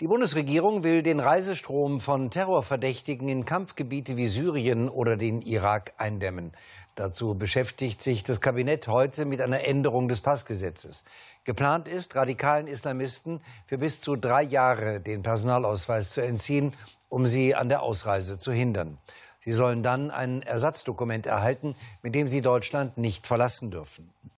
Die Bundesregierung will den Reisestrom von Terrorverdächtigen in Kampfgebiete wie Syrien oder den Irak eindämmen. Dazu beschäftigt sich das Kabinett heute mit einer Änderung des Passgesetzes. Geplant ist, radikalen Islamisten für bis zu drei Jahre den Personalausweis zu entziehen, um sie an der Ausreise zu hindern. Sie sollen dann ein Ersatzdokument erhalten, mit dem sie Deutschland nicht verlassen dürfen.